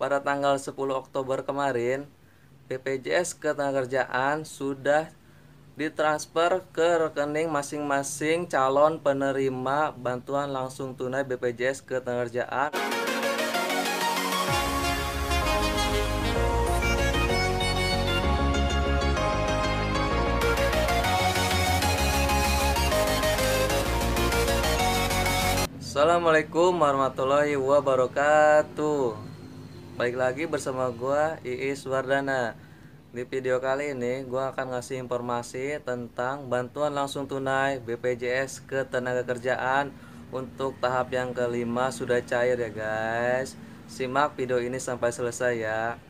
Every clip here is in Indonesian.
pada tanggal 10 Oktober kemarin, BPJS Ketenagakerjaan sudah ditransfer ke rekening masing-masing calon penerima bantuan langsung tunai BPJS Ketenagakerjaan. Assalamualaikum warahmatullahi wabarakatuh baik lagi bersama gue Iis Wardana. Di video kali ini gue akan ngasih informasi tentang bantuan langsung tunai BPJS kerjaan untuk tahap yang kelima sudah cair ya guys. Simak video ini sampai selesai ya.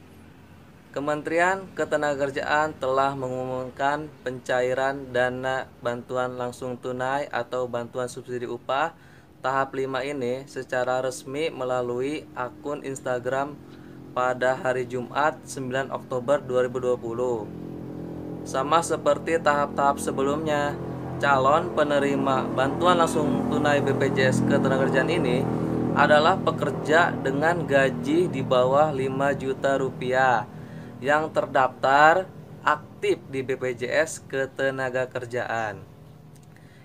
Kementerian Ketenagakerjaan telah mengumumkan pencairan dana bantuan langsung tunai atau bantuan subsidi upah tahap 5 ini secara resmi melalui akun Instagram pada hari Jumat 9 Oktober 2020. Sama seperti tahap-tahap sebelumnya, calon penerima bantuan langsung tunai BPJS Ketenagakerjaan ini adalah pekerja dengan gaji di bawah 5 juta rupiah yang terdaftar aktif di BPJS Ketenagakerjaan.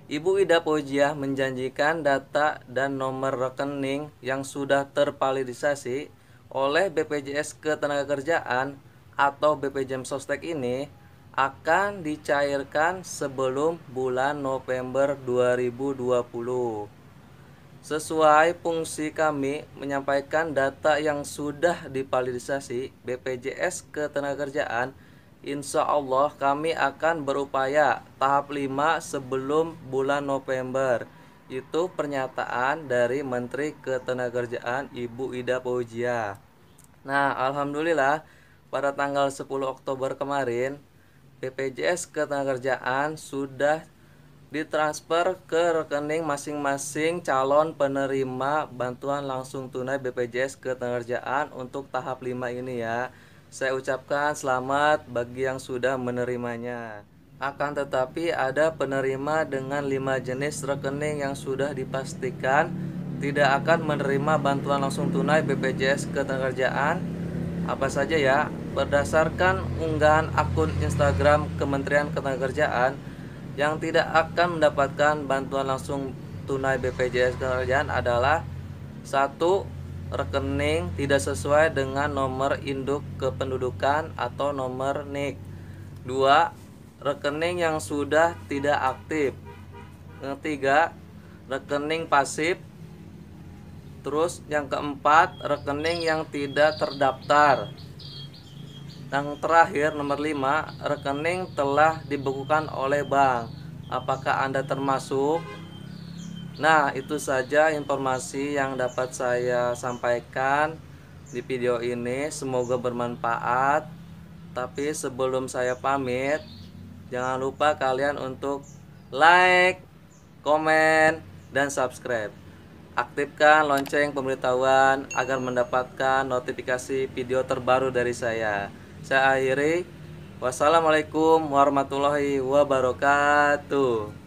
Ibu Ida Pojiah menjanjikan data dan nomor rekening yang sudah tervalidisasi oleh BPJS Ketenagakerjaan atau BPJM Sostek ini akan dicairkan sebelum bulan November 2020. Sesuai fungsi kami menyampaikan data yang sudah dipalidisasi BPJS Ketenagakerjaan, insya Allah kami akan berupaya tahap 5 sebelum bulan November itu pernyataan dari Menteri Ketenagakerjaan Ibu Ida Pujia. Nah, alhamdulillah pada tanggal 10 Oktober kemarin BPJS Ketenagakerjaan sudah ditransfer ke rekening masing-masing calon penerima bantuan langsung tunai BPJS Ketenagakerjaan untuk tahap 5 ini ya. Saya ucapkan selamat bagi yang sudah menerimanya. Akan tetapi ada penerima dengan lima jenis rekening yang sudah dipastikan tidak akan menerima bantuan langsung tunai BPJS Ketenagakerjaan apa saja ya berdasarkan unggahan akun Instagram Kementerian Ketenagakerjaan yang tidak akan mendapatkan bantuan langsung tunai BPJS Ketenagakerjaan adalah satu rekening tidak sesuai dengan nomor induk kependudukan atau nomor NIK 2 rekening yang sudah tidak aktif. ketiga, rekening pasif. Terus yang keempat, rekening yang tidak terdaftar. Yang terakhir nomor 5, rekening telah dibekukan oleh bank. Apakah Anda termasuk? Nah, itu saja informasi yang dapat saya sampaikan di video ini. Semoga bermanfaat. Tapi sebelum saya pamit, Jangan lupa kalian untuk like, komen, dan subscribe. Aktifkan lonceng pemberitahuan agar mendapatkan notifikasi video terbaru dari saya. Saya akhiri. Wassalamualaikum warahmatullahi wabarakatuh.